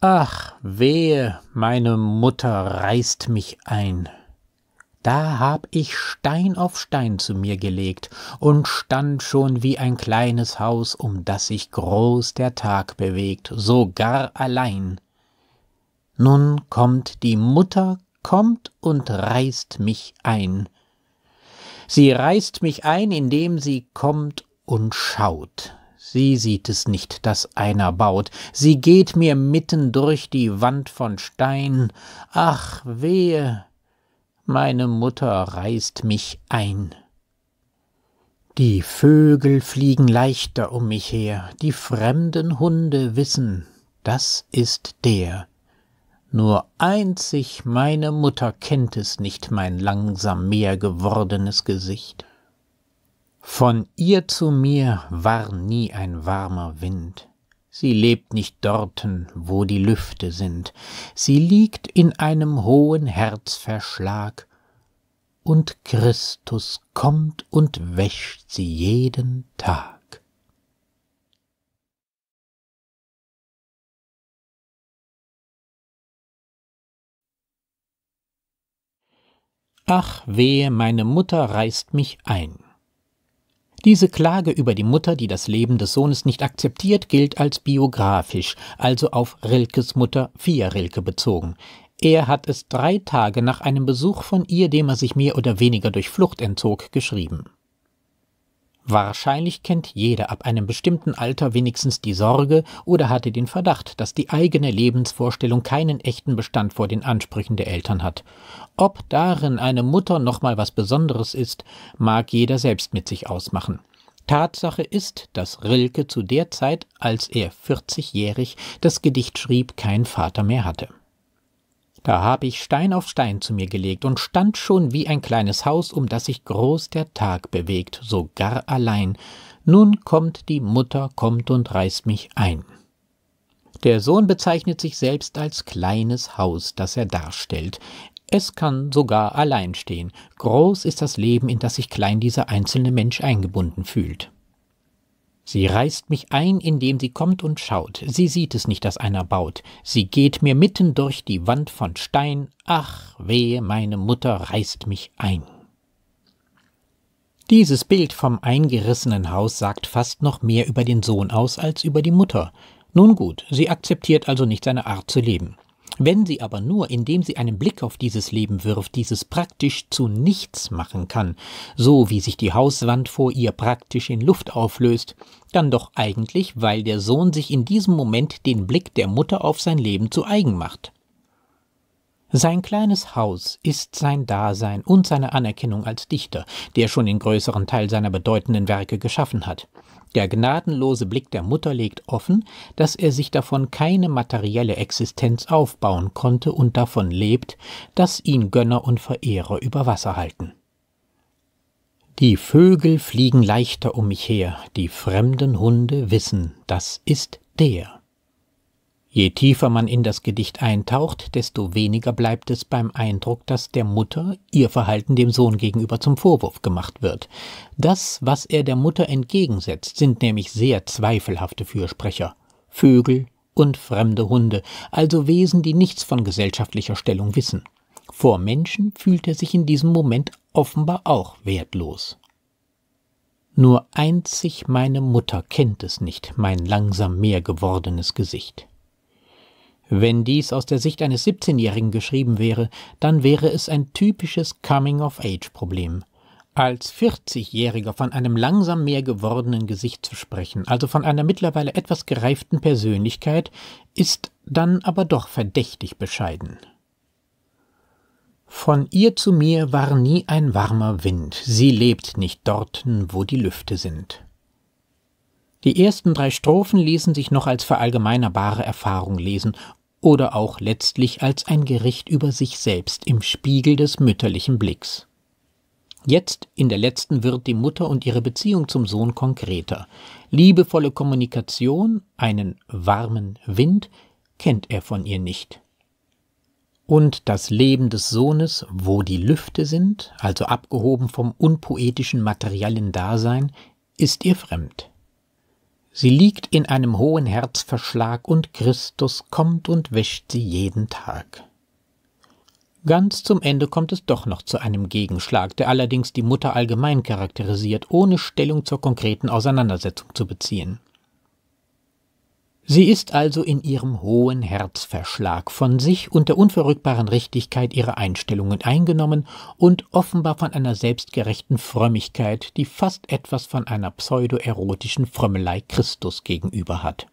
Ach, wehe, meine Mutter reißt mich ein. Da hab ich Stein auf Stein zu mir gelegt und stand schon wie ein kleines Haus, um das sich groß der Tag bewegt, so gar allein. Nun kommt die Mutter, kommt und reißt mich ein. Sie reißt mich ein, indem sie kommt und schaut. Sie sieht es nicht, daß einer baut, sie geht mir mitten durch die Wand von Stein. Ach, wehe, meine Mutter reißt mich ein. Die Vögel fliegen leichter um mich her, die fremden Hunde wissen, das ist der. Nur einzig meine Mutter kennt es nicht, mein langsam mehr gewordenes Gesicht. Von ihr zu mir war nie ein warmer Wind. Sie lebt nicht dorten, wo die Lüfte sind. Sie liegt in einem hohen Herzverschlag. Und Christus kommt und wäscht sie jeden Tag. Ach wehe, meine Mutter reißt mich ein. Diese Klage über die Mutter, die das Leben des Sohnes nicht akzeptiert, gilt als biografisch, also auf Rilkes Mutter Fia Rilke bezogen. Er hat es drei Tage nach einem Besuch von ihr, dem er sich mehr oder weniger durch Flucht entzog, geschrieben. Wahrscheinlich kennt jeder ab einem bestimmten Alter wenigstens die Sorge oder hatte den Verdacht, dass die eigene Lebensvorstellung keinen echten Bestand vor den Ansprüchen der Eltern hat. Ob darin eine Mutter nochmal was Besonderes ist, mag jeder selbst mit sich ausmachen. Tatsache ist, dass Rilke zu der Zeit, als er 40-jährig das Gedicht schrieb, keinen Vater mehr hatte. Da habe ich Stein auf Stein zu mir gelegt und stand schon wie ein kleines Haus, um das sich groß der Tag bewegt, sogar allein. Nun kommt die Mutter, kommt und reißt mich ein. Der Sohn bezeichnet sich selbst als kleines Haus, das er darstellt. Es kann sogar allein stehen. Groß ist das Leben, in das sich klein dieser einzelne Mensch eingebunden fühlt. Sie reißt mich ein, indem sie kommt und schaut. Sie sieht es nicht, dass einer baut. Sie geht mir mitten durch die Wand von Stein. Ach, wehe, meine Mutter reißt mich ein. Dieses Bild vom eingerissenen Haus sagt fast noch mehr über den Sohn aus als über die Mutter. Nun gut, sie akzeptiert also nicht seine Art zu leben. Wenn sie aber nur, indem sie einen Blick auf dieses Leben wirft, dieses praktisch zu nichts machen kann, so wie sich die Hauswand vor ihr praktisch in Luft auflöst, dann doch eigentlich, weil der Sohn sich in diesem Moment den Blick der Mutter auf sein Leben zu eigen macht. Sein kleines Haus ist sein Dasein und seine Anerkennung als Dichter, der schon den größeren Teil seiner bedeutenden Werke geschaffen hat. Der gnadenlose Blick der Mutter legt offen, dass er sich davon keine materielle Existenz aufbauen konnte und davon lebt, dass ihn Gönner und Verehrer über Wasser halten. Die Vögel fliegen leichter um mich her, die fremden Hunde wissen, das ist der. Je tiefer man in das Gedicht eintaucht, desto weniger bleibt es beim Eindruck, dass der Mutter ihr Verhalten dem Sohn gegenüber zum Vorwurf gemacht wird. Das, was er der Mutter entgegensetzt, sind nämlich sehr zweifelhafte Fürsprecher. Vögel und fremde Hunde, also Wesen, die nichts von gesellschaftlicher Stellung wissen. Vor Menschen fühlt er sich in diesem Moment offenbar auch wertlos. Nur einzig meine Mutter kennt es nicht, mein langsam mehr gewordenes Gesicht. Wenn dies aus der Sicht eines 17-Jährigen geschrieben wäre, dann wäre es ein typisches Coming-of-Age-Problem. Als 40-Jähriger von einem langsam mehr gewordenen Gesicht zu sprechen, also von einer mittlerweile etwas gereiften Persönlichkeit, ist dann aber doch verdächtig bescheiden. Von ihr zu mir war nie ein warmer Wind, sie lebt nicht dorten, wo die Lüfte sind. Die ersten drei Strophen ließen sich noch als verallgemeinerbare Erfahrung lesen oder auch letztlich als ein Gericht über sich selbst im Spiegel des mütterlichen Blicks. Jetzt in der letzten wird die Mutter und ihre Beziehung zum Sohn konkreter. Liebevolle Kommunikation, einen warmen Wind kennt er von ihr nicht. Und das Leben des Sohnes, wo die Lüfte sind, also abgehoben vom unpoetischen materiellen Dasein, ist ihr fremd. Sie liegt in einem hohen Herzverschlag und Christus kommt und wäscht sie jeden Tag. Ganz zum Ende kommt es doch noch zu einem Gegenschlag, der allerdings die Mutter allgemein charakterisiert, ohne Stellung zur konkreten Auseinandersetzung zu beziehen. Sie ist also in ihrem hohen Herzverschlag von sich und der unverrückbaren Richtigkeit ihrer Einstellungen eingenommen und offenbar von einer selbstgerechten Frömmigkeit, die fast etwas von einer pseudoerotischen Frömmelei Christus gegenüber hat.